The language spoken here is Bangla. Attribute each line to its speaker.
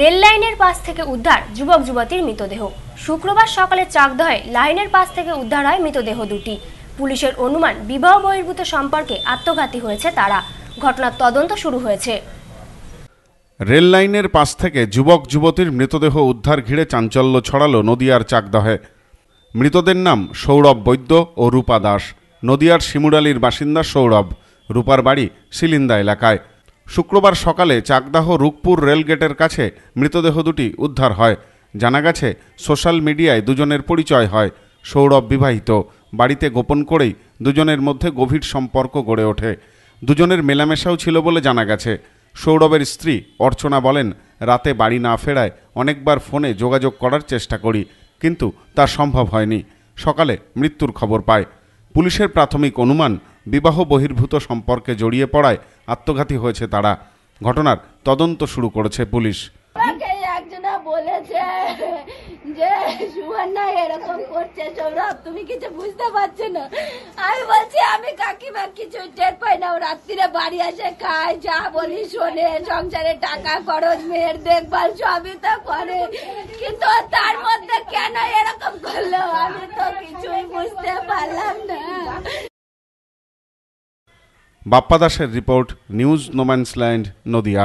Speaker 1: রেল লাইনের পাশ থেকে উদ্ধার যুবক যুবতীর মৃতদেহ শুক্রবার সকালে চাকদহে লাইনের পাশ থেকে উদ্ধার হয় মৃতদেহ দুটি পুলিশের অনুমান বিবাহ বহির্ভূত সম্পর্কে আত্মঘাতী হয়েছে তারা ঘটনার তদন্ত শুরু হয়েছে
Speaker 2: রেল লাইনের পাশ থেকে যুবক যুবতীর মৃতদেহ উদ্ধার ঘিরে চাঞ্চল্য ছড়ালো নদিয়ার চাকদহে মৃতদের নাম সৌরভ বৈদ্য ও রূপা দাস নদিয়ার শিমুরালির বাসিন্দা সৌরভ রূপার বাড়ি সিলিন্দা এলাকায় শুক্রবার সকালে চাকদাহ রূপপুর রেলগেটের কাছে মৃতদেহ দুটি উদ্ধার হয় জানা গেছে সোশ্যাল মিডিয়ায় দুজনের পরিচয় হয় সৌরভ বিবাহিত বাড়িতে গোপন করেই দুজনের মধ্যে গভীর সম্পর্ক গড়ে ওঠে দুজনের মেলামেশাও ছিল বলে জানা গেছে সৌরভের স্ত্রী অর্চনা বলেন রাতে বাড়ি না ফেরায় অনেকবার ফোনে যোগাযোগ করার চেষ্টা করি কিন্তু তা সম্ভব হয়নি সকালে মৃত্যুর খবর পায় পুলিশের প্রাথমিক অনুমান বিবাহ বহির্ভূত সম্পর্কে জড়িয়ে পড়ায় আত্মঘাতী হয়েছে তারা ঘটনার তদন্ত শুরু করেছে পুলিশ
Speaker 3: যে এরকম করছে তুমি কিছু বুঝতে না আমি বলছি আমি কাকিমা কিছু টের পাই না ও বাড়ি আসে যা বলি শোনে সংসারে টাকা তো করে কিন্তু তার মধ্যে কেন এরকম করলো আমি তো কিছুই বুঝতে পারলাম
Speaker 2: বাপ্পা দাসের রিপোর্ট নিউজ নোম্যান্সল্যান্ড নদিয়া